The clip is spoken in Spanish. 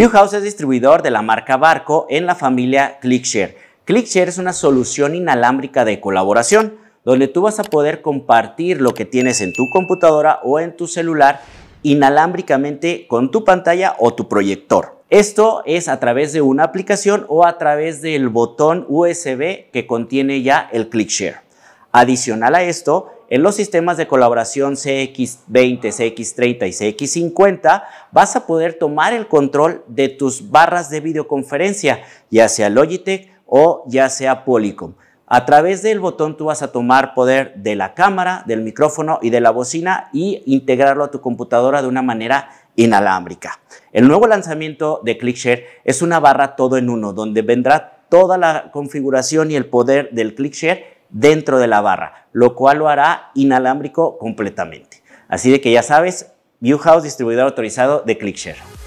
Viewhouse es distribuidor de la marca Barco en la familia ClickShare. ClickShare es una solución inalámbrica de colaboración donde tú vas a poder compartir lo que tienes en tu computadora o en tu celular inalámbricamente con tu pantalla o tu proyector. Esto es a través de una aplicación o a través del botón USB que contiene ya el ClickShare. Adicional a esto, en los sistemas de colaboración CX20, CX30 y CX50 vas a poder tomar el control de tus barras de videoconferencia, ya sea Logitech o ya sea Polycom. A través del botón tú vas a tomar poder de la cámara, del micrófono y de la bocina y integrarlo a tu computadora de una manera inalámbrica. El nuevo lanzamiento de ClickShare es una barra todo en uno, donde vendrá toda la configuración y el poder del ClickShare dentro de la barra, lo cual lo hará inalámbrico completamente. Así de que ya sabes, Viewhouse distribuidor autorizado de ClickShare.